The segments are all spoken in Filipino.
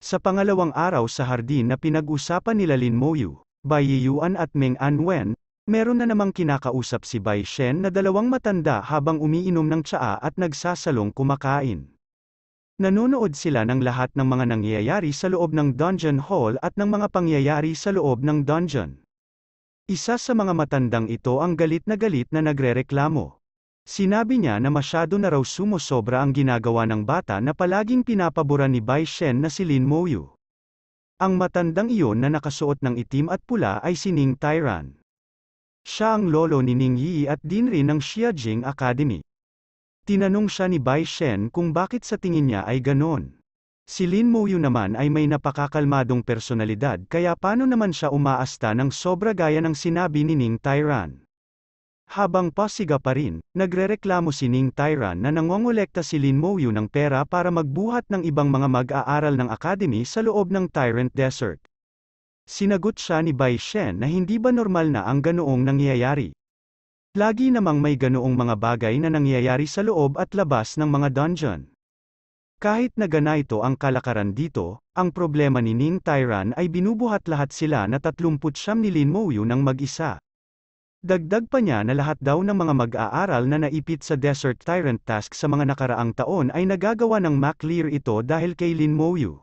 Sa pangalawang araw sa hardin na pinag-usapan nila Lin Moyu, Bai Yuan at Meng Anwen, meron na namang kinakausap si Bai Shen na dalawang matanda habang umiinom ng tsaa at nagsasalong kumakain. Nanonood sila ng lahat ng mga nangyayari sa loob ng dungeon hall at ng mga pangyayari sa loob ng dungeon. Isa sa mga matandang ito ang galit na galit na nagrereklamo. Sinabi niya na masyado na raw sumosobra ang ginagawa ng bata na palaging pinapabura ni Bai Shen na si Lin Moyu. Ang matandang iyon na nakasuot ng itim at pula ay si Ning Tyran. Siya ang lolo ni Ning Yi at din rin ng Xiajing Academy. Tinanong siya ni Bai Shen kung bakit sa tingin niya ay ganon. Si Lin Moyu naman ay may napakakalmadong personalidad kaya paano naman siya umaasta ng sobra gaya ng sinabi ni Ning Tyran. Habang pasiga pa rin, nagrereklamo si Ning Tyran na nangongolekta si Lin Mouyu ng pera para magbuhat ng ibang mga mag-aaral ng academy sa loob ng Tyrant Desert. Sinagot siya ni Bai Shen na hindi ba normal na ang ganoong nangyayari. Lagi namang may ganoong mga bagay na nangyayari sa loob at labas ng mga dungeon. Kahit na gana ito ang kalakaran dito, ang problema ni Ning Tyran ay binubuhat lahat sila na 39 ni Lin Mouyu ng mag-isa. Dagdag pa niya na lahat daw ng mga mag-aaral na naipit sa Desert Tyrant Task sa mga nakaraang taon ay nagagawa ng MacLear ito dahil kay Lin Moyu.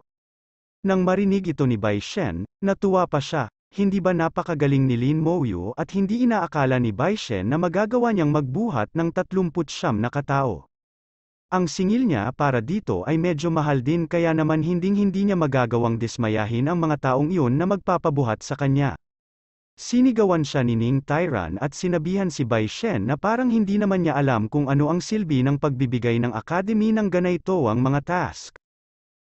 Nang marinig ito ni Bai Shen, natuwa pa siya, hindi ba napakagaling ni Lin Moyu at hindi inaakala ni Bai Shen na magagawa niyang magbuhat ng 39 na katao. Ang singil niya para dito ay medyo mahal din kaya naman hinding-hindi niya magagawang dismayahin ang mga taong iyon na magpapabuhat sa kanya. Sinigawan siya ni Ning Tyran at sinabihan si Bai Shen na parang hindi naman niya alam kung ano ang silbi ng pagbibigay ng Academy ng ganayto ang mga task.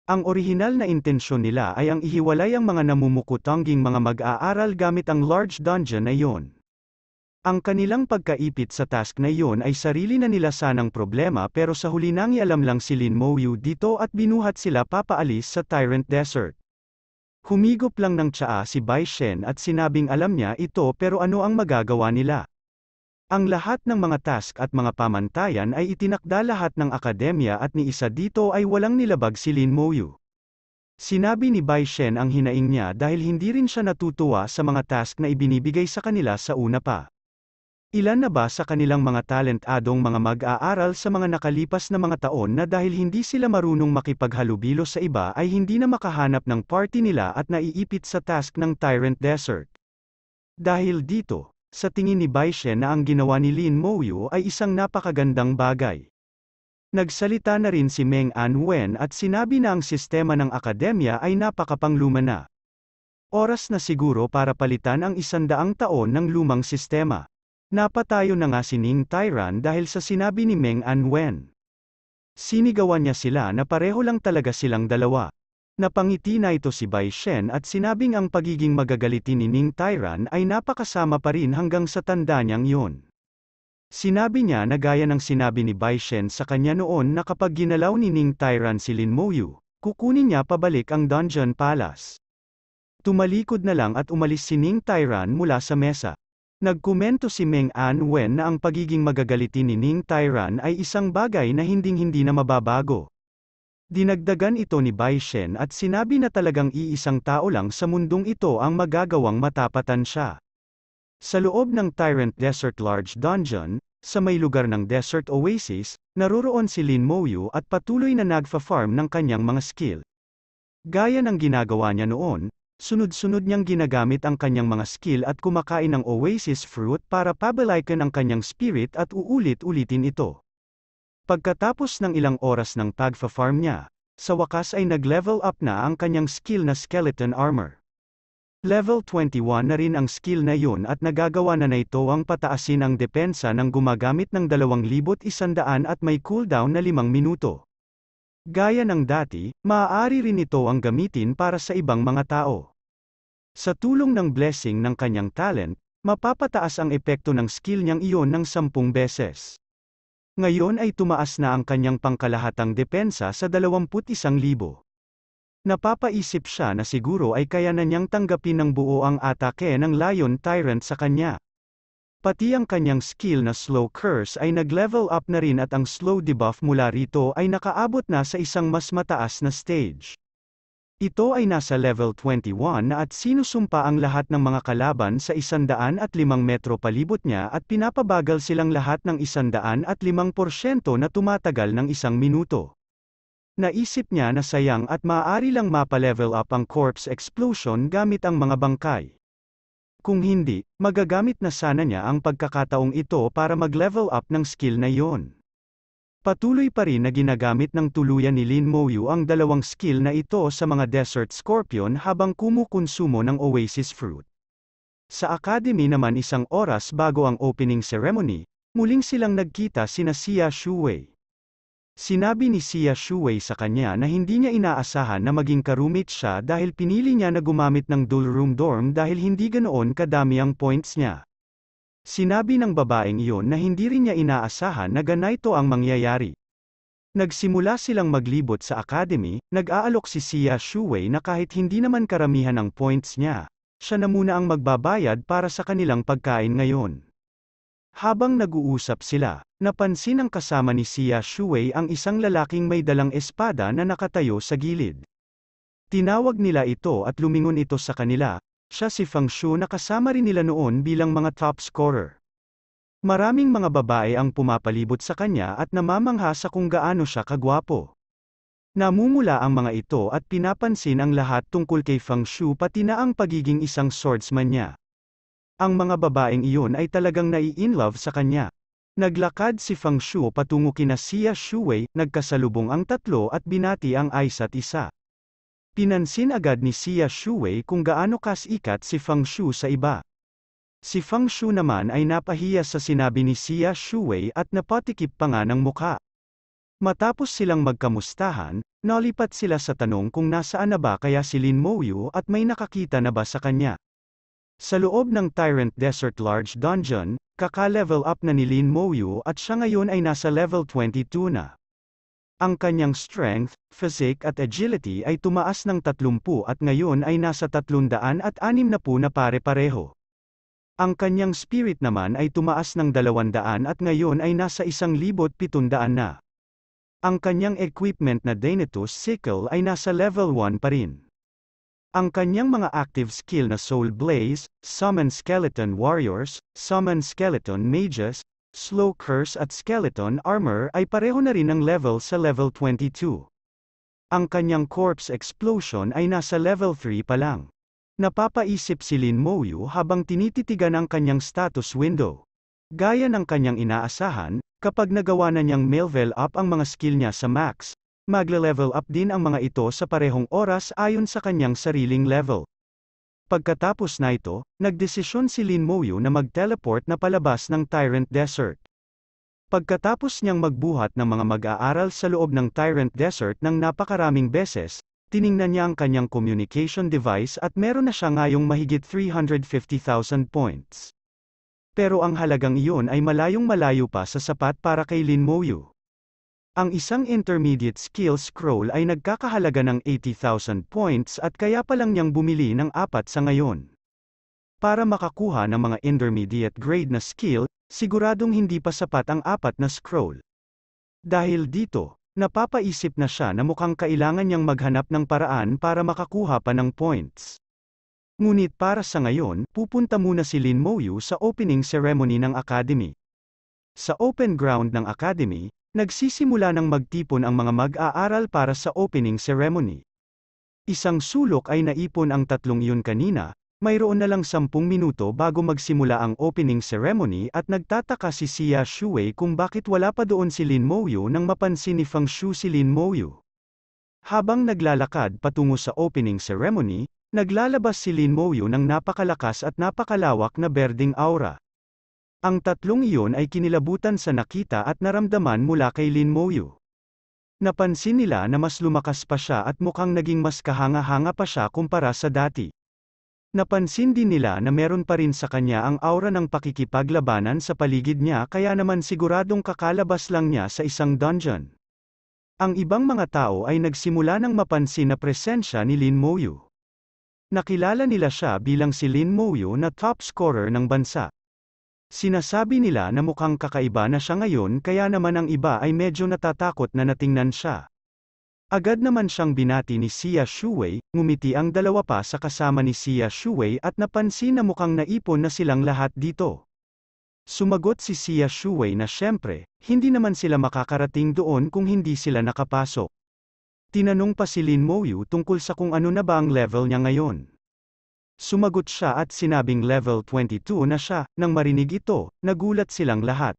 Ang orihinal na intensyon nila ay ang ihiwalay ang mga namumukutangging mga mag-aaral gamit ang large dungeon na iyon. Ang kanilang pagkaipit sa task na iyon ay sarili na nila sanang problema pero sa huli nang ialam lang si Lin Mo Yu dito at binuhat sila papaalis sa Tyrant Desert. Humigop lang ng tsaa si Bai Shen at sinabing alam niya ito pero ano ang magagawa nila. Ang lahat ng mga task at mga pamantayan ay itinakda lahat ng akademya at ni isa dito ay walang nilabag si Lin Moyu. Sinabi ni Bai Shen ang hinaing niya dahil hindi rin siya natutuwa sa mga task na ibinibigay sa kanila sa una pa. Ilan na ba sa kanilang mga talent adong mga mag-aaral sa mga nakalipas na mga taon na dahil hindi sila marunong makipaghalubilo sa iba ay hindi na makahanap ng party nila at naiipit sa task ng Tyrant Desert? Dahil dito, sa tingin ni Baishe na ang ginawa ni Lin Mouyu ay isang napakagandang bagay. Nagsalita na rin si Meng Anwen at sinabi na ang sistema ng akademya ay napakapangluma na. Oras na siguro para palitan ang isandaang taon ng lumang sistema. Napatayo na nga si Ning Tyran dahil sa sinabi ni Meng Anwen. Sinigawan niya sila na pareho lang talaga silang dalawa. Napangiti na ito si Bai Shen at sinabing ang pagiging magagalitin ni Ning Tyran ay napakasama pa rin hanggang sa tanda niyang yun. Sinabi niya na gaya ng sinabi ni Bai Shen sa kanya noon na kapag ginalaw ni Ning Tyran si Lin Moyu, kukunin niya pabalik ang Dungeon Palace. Tumalikod na lang at umalis si Ning Tyran mula sa mesa. Nagkomento si Meng An Wen na ang pagiging magagalitin ni Ning Tyran ay isang bagay na hinding-hindi na mababago. Dinagdagan ito ni Bai Shen at sinabi na talagang iisang tao lang sa mundong ito ang magagawang matapatan siya. Sa loob ng Tyrant Desert Large Dungeon, sa may lugar ng Desert Oasis, naroroon si Lin Moyu at patuloy na nagfa-farm ng kanyang mga skill. Gaya ng ginagawa niya noon, sunod-sunod niyang ginagamit ang kanyang mga skill at kumakain ng oasis fruit para pabalikan ang kanyang spirit at uulit-ulitin ito. Pagkatapos ng ilang oras ng pagfa-farm niya, sa wakas ay nag-level up na ang kanyang skill na skeleton armor. Level 21 na rin ang skill na yun at nagagawa na na ito ang pataasin ang depensa ng gumagamit ng 2,100 at may cooldown na 5 minuto. Gaya ng dati, maaari rin ito ang gamitin para sa ibang mga tao. Sa tulong ng blessing ng kanyang talent, mapapataas ang epekto ng skill niyang iyon ng sampung beses. Ngayon ay tumaas na ang kanyang pangkalahatang depensa sa 21,000. Napapaisip siya na siguro ay kaya na niyang tanggapin ng buo ang atake ng Lion Tyrant sa kanya. Pati ang kanyang skill na slow curse ay nag-level up na rin at ang slow debuff mula rito ay nakaabot na sa isang mas mataas na stage. Ito ay nasa level 21 na at sinusumpa ang lahat ng mga kalaban sa 105 metro palibot niya at pinapabagal silang lahat ng 105% na tumatagal ng isang minuto. Naisip niya na sayang at maaari lang mapa-level up ang corpse explosion gamit ang mga bangkay. Kung hindi, magagamit na sana niya ang pagkakataong ito para mag-level up ng skill na yon. Patuloy pa rin na ginagamit ng tuluyan ni Lin Moyu ang dalawang skill na ito sa mga Desert Scorpion habang kumukonsumo ng Oasis Fruit. Sa Academy naman isang oras bago ang opening ceremony, muling silang nagkita sina Xia Shuwei. Sinabi ni Sia Shuwei sa kanya na hindi niya inaasahan na maging karumit siya dahil pinili niya na gumamit ng dual room dorm dahil hindi ganoon kadami ang points niya. Sinabi ng babaeng iyon na hindi rin niya inaasahan na ganito ang mangyayari. Nagsimula silang maglibot sa academy, nag-aalok si Sia Shuwei na kahit hindi naman karamihan ang points niya, siya na muna ang magbabayad para sa kanilang pagkain ngayon. Habang nag-uusap sila, napansin ng kasama ni Xia Shuwei ang isang lalaking may dalang espada na nakatayo sa gilid. Tinawag nila ito at lumingon ito sa kanila, siya si Feng Shu na kasama rin nila noon bilang mga top scorer. Maraming mga babae ang pumapalibot sa kanya at namamangha sa kung gaano siya kagwapo. Namumula ang mga ito at pinapansin ang lahat tungkol kay Feng Shu pati na ang pagiging isang swordsman niya. Ang mga babaeng iyon ay talagang nai-inlove sa kanya. Naglakad si Fang Shu patungo kina Xia Shuwei, nagkasalubong ang tatlo at binati ang isa't isa. Pinansin agad ni Xia Shuwei kung gaano kasikat si Fang Shu sa iba. Si Fang Shu naman ay napahiya sa sinabi ni Xia Shuwei at napatikip pa nga ng mukha. Matapos silang magkamustahan, nalipat sila sa tanong kung nasaan na ba kaya si Lin Mouyu at may nakakita na ba sa kanya. Sa loob ng Tyrant Desert Large Dungeon, kaka-level up na ni Lin Moyu at siya ngayon ay nasa level 22 na. Ang kanyang strength, physique at agility ay tumaas ng 30 at ngayon ay nasa 360 na pare-pareho. Ang kanyang spirit naman ay tumaas ng 200 at ngayon ay nasa 1,700 na. Ang kanyang equipment na Danetus Sickle ay nasa level 1 pa rin. Ang kanyang mga active skill na Soul Blaze, Summon Skeleton Warriors, Summon Skeleton Mages, Slow Curse at Skeleton Armor ay pareho na rin ng level sa level 22. Ang kanyang corpse explosion ay nasa level 3 pa lang. Napapaisip si Lin Moyu habang tinititigan ang kanyang status window. Gaya ng kanyang inaasahan, kapag nagawa na niyang Melvel up ang mga skill niya sa max, magle-level up din ang mga ito sa parehong oras ayon sa kanyang sariling level. Pagkatapos na ito, nagdesisyon si Lin Moyu na mag-teleport na palabas ng Tyrant Desert. Pagkatapos niyang magbuhat ng mga mag-aaral sa loob ng Tyrant Desert ng napakaraming beses, tiningnan niya ang kanyang communication device at meron na siya ngayong mahigit 350,000 points. Pero ang halagang iyon ay malayong malayo pa sa sapat para kay Lin Moyu. Ang isang intermediate skill scroll ay nagkakahalaga ng 80,000 points at kaya pa lang niyang bumili ng apat sa ngayon. Para makakuha ng mga intermediate grade na skill, siguradong hindi pa sapat ang apat na scroll. Dahil dito, napapaisip na siya na mukhang kailangan niyang maghanap ng paraan para makakuha pa ng points. Ngunit para sa ngayon, pupunta muna si Lin Moyu sa opening ceremony ng academy. Sa open ground ng academy, Nagsisimula ng magtipon ang mga mag-aaral para sa opening ceremony. Isang sulok ay naipon ang tatlong iyon kanina, mayroon na lang sampung minuto bago magsimula ang opening ceremony at nagtataka si Xia Shuwei kung bakit wala pa doon si Lin Moyu nang mapansin ni Fang Shu si Lin Moyu. Habang naglalakad patungo sa opening ceremony, naglalabas si Lin Moyu ng napakalakas at napakalawak na berding aura. Ang tatlong iyon ay kinilabutan sa nakita at naramdaman mula kay Lin Moyu. Napansin nila na mas lumakas pa siya at mukhang naging mas kahanga-hanga pa siya kumpara sa dati. Napansin din nila na meron pa rin sa kanya ang aura ng pakikipaglabanan sa paligid niya kaya naman siguradong kakalabas lang niya sa isang dungeon. Ang ibang mga tao ay nagsimula ng mapansin na presensya ni Lin Moyu. Nakilala nila siya bilang si Lin Moyu na top scorer ng bansa. Sinasabi nila na mukhang kakaiba na siya ngayon kaya naman ang iba ay medyo natatakot na natingnan siya. Agad naman siyang binati ni Sia Shuwei, ngumiti ang dalawa pa sa kasama ni Sia Shuwei at napansin na mukhang naipon na silang lahat dito. Sumagot si Sia Shuwei na syempre, hindi naman sila makakarating doon kung hindi sila nakapasok. Tinanong pa si Lin Moyu tungkol sa kung ano na ba ang level niya ngayon. Sumagot siya at sinabing level 22 na siya, nang marinig ito, nagulat silang lahat.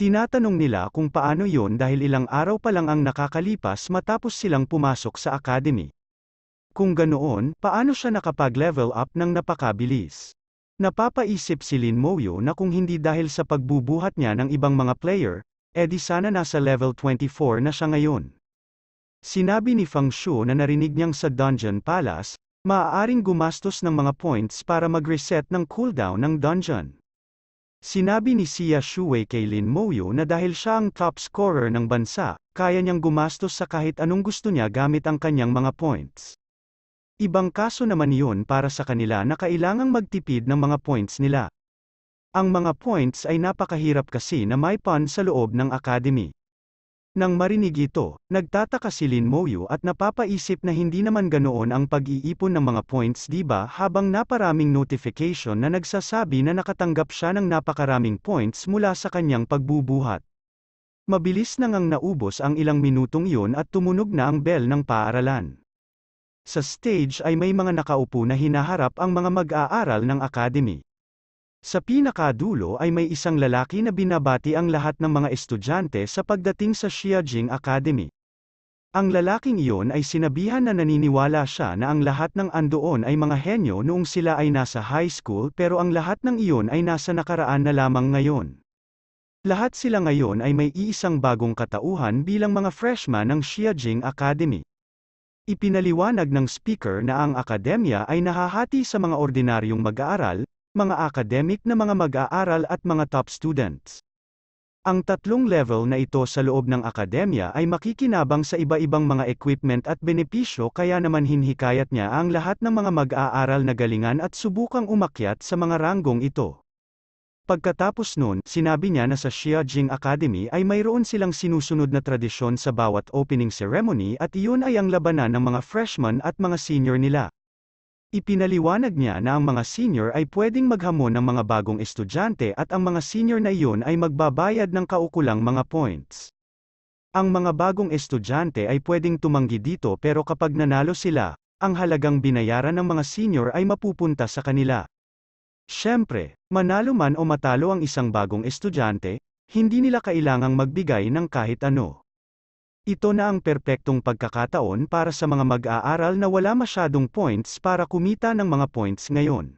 Tinatanong nila kung paano yon dahil ilang araw pa lang ang nakakalipas matapos silang pumasok sa academy. Kung ganoon, paano siya nakapag-level up ng napakabilis? Napapaisip si Lin Moyo na kung hindi dahil sa pagbubuhat niya ng ibang mga player, edi sana nasa level 24 na siya ngayon. Sinabi ni Fang Shu na narinig niyang sa Dungeon Palace, Maaaring gumastos ng mga points para mag-reset ng cooldown ng dungeon. Sinabi ni Sia Shue kay Lin Moyo na dahil siya ang top scorer ng bansa, kaya niyang gumastos sa kahit anong gusto niya gamit ang kanyang mga points. Ibang kaso naman yun para sa kanila na kailangang magtipid ng mga points nila. Ang mga points ay napakahirap kasi na may pun sa loob ng academy. Nang marinig ito, nagtataka si Lin Moyu at napapaisip na hindi naman ganoon ang pag-iipon ng mga points diba habang naparaming notification na nagsasabi na nakatanggap siya ng napakaraming points mula sa kanyang pagbubuhat. Mabilis na ngang naubos ang ilang minutong iyon at tumunog na ang bell ng paaralan. Sa stage ay may mga nakaupo na hinaharap ang mga mag-aaral ng academy. Sa pinakadulo ay may isang lalaki na binabati ang lahat ng mga estudyante sa pagdating sa Xiajing Academy. Ang lalaking iyon ay sinabihan na naniniwala siya na ang lahat ng andoon ay mga henyo noong sila ay nasa high school pero ang lahat ng iyon ay nasa nakaraan na lamang ngayon. Lahat sila ngayon ay may iisang bagong katauhan bilang mga freshman ng Xiajing Academy. Ipinaliwanag ng speaker na ang akademya ay nahahati sa mga ordinaryong mag-aaral, mga academic na mga mag-aaral at mga top students. Ang tatlong level na ito sa loob ng akademya ay makikinabang sa iba-ibang mga equipment at benepisyo kaya naman hinhikayat niya ang lahat ng mga mag-aaral na galingan at subukang umakyat sa mga ranggong ito. Pagkatapos nun, sinabi niya na sa Xiajing Academy ay mayroon silang sinusunod na tradisyon sa bawat opening ceremony at iyon ay ang labanan ng mga freshman at mga senior nila. Ipinaliwanag niya na ang mga senior ay pwedeng maghamon ng mga bagong estudyante at ang mga senior na iyon ay magbabayad ng kaukulang mga points. Ang mga bagong estudyante ay pwedeng tumanggi dito pero kapag nanalo sila, ang halagang binayaran ng mga senior ay mapupunta sa kanila. Siyempre, manalo man o matalo ang isang bagong estudyante, hindi nila kailangang magbigay ng kahit ano. Ito na ang perpektong pagkakataon para sa mga mag-aaral na wala masyadong points para kumita ng mga points ngayon.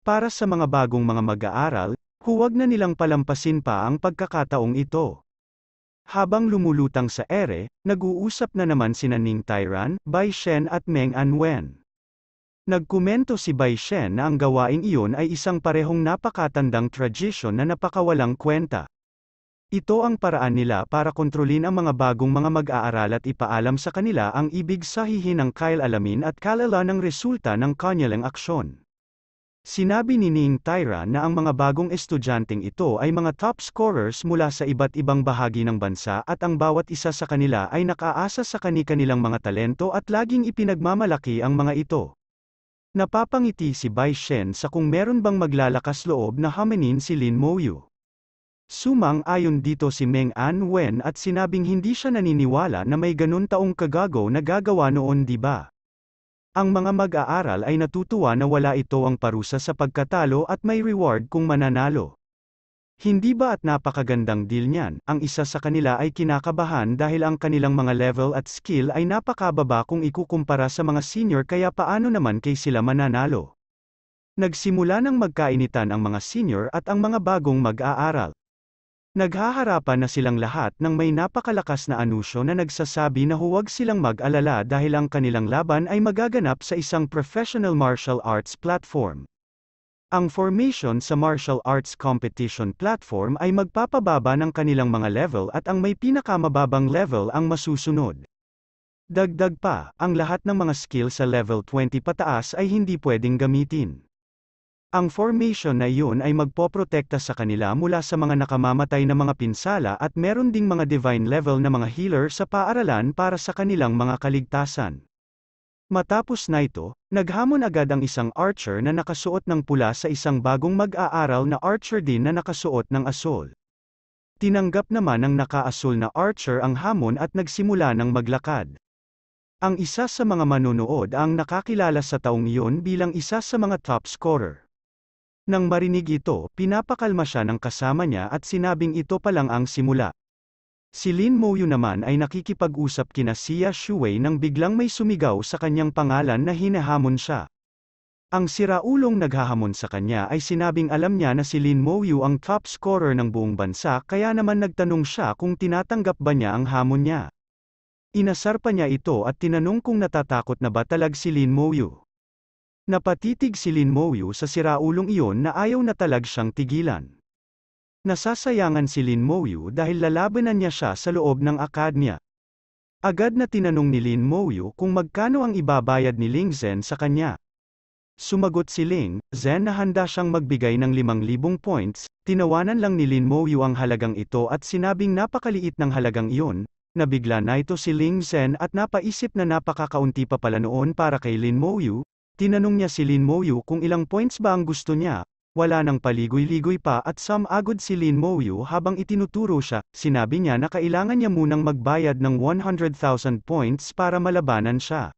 Para sa mga bagong mga mag-aaral, huwag na nilang palampasin pa ang pagkakataong ito. Habang lumulutang sa ere, nag-uusap na naman sina Ning Tyran, Bai Shen at Meng Anwen. Nagkomento si Bai Shen na ang gawaing iyon ay isang parehong napakatandang tradisyon na napakawalang kwenta. Ito ang paraan nila para kontrolin ang mga bagong mga mag-aaral at ipaalam sa kanila ang ibig sahihin ng Alamin at kalala ng resulta ng kanilang aksyon. Sinabi ni Ning Tyra na ang mga bagong estudyanteng ito ay mga top scorers mula sa iba't ibang bahagi ng bansa at ang bawat isa sa kanila ay nakaasa sa kani-kanilang mga talento at laging ipinagmamalaki ang mga ito. Napapangiti si Bai Shen sa kung meron bang maglalakas loob na hamanin si Lin Mo Yu. Sumang-ayon dito si Meng An Wen at sinabing hindi siya naniniwala na may ganun taong kagago na gagawa noon di ba? Ang mga mag-aaral ay natutuwa na wala ito ang parusa sa pagkatalo at may reward kung mananalo. Hindi ba at napakagandang deal niyan, ang isa sa kanila ay kinakabahan dahil ang kanilang mga level at skill ay napakababa kung ikukumpara sa mga senior kaya paano naman kay sila mananalo. Nagsimula ng magkainitan ang mga senior at ang mga bagong mag-aaral. Naghaharapan na silang lahat ng may napakalakas na anunsyo na nagsasabi na huwag silang mag-alala dahil ang kanilang laban ay magaganap sa isang professional martial arts platform. Ang formation sa martial arts competition platform ay magpapababa ng kanilang mga level at ang may pinakamababang level ang masusunod. Dagdag pa, ang lahat ng mga skill sa level 20 pataas ay hindi pwedeng gamitin. Ang formation na yun ay magpoprotekta sa kanila mula sa mga nakamamatay na mga pinsala at meron ding mga divine level na mga healer sa paaralan para sa kanilang mga kaligtasan. Matapos na ito, naghamon agad ang isang archer na nakasuot ng pula sa isang bagong mag-aaral na archer din na nakasuot ng asol. Tinanggap naman ng nakaasul na archer ang hamon at nagsimula ng maglakad. Ang isa sa mga manunood ang nakakilala sa taong yun bilang isa sa mga top scorer. Nang marinig ito, pinapakalma siya ng kasama niya at sinabing ito pa lang ang simula. Si Lin Moyu naman ay nakikipag-usap kina Xia Shuwei nang biglang may sumigaw sa kanyang pangalan na hinahamon siya. Ang siraulong naghahamon sa kanya ay sinabing alam niya na si Lin Moyu ang top scorer ng buong bansa kaya naman nagtanong siya kung tinatanggap ba niya ang hamon niya. Inasar pa niya ito at tinanong kung natatakot na ba talag si Lin Moyu. Napatitig si Lin Moyu sa siraulong iyon na ayaw na talag siyang tigilan. Nasasayangan si Lin Moyu dahil lalabanan niya siya sa loob ng akadnya. Agad na tinanong ni Lin Moyu kung magkano ang ibabayad ni Ling Zhen sa kanya. Sumagot si Ling Zhen na handa siyang magbigay ng 5,000 points, tinawanan lang ni Lin Moyu ang halagang ito at sinabing napakaliit ng halagang iyon, nabigla na ito si Ling Zhen at napaisip na napakakaunti pa pala noon para kay Lin Moyu, Tinanong niya si Lin Moyu kung ilang points ba ang gusto niya, wala nang paligoy-ligoy pa at samagod si Lin Moyu habang itinuturo siya, sinabi niya na kailangan niya munang magbayad ng 100,000 points para malabanan siya.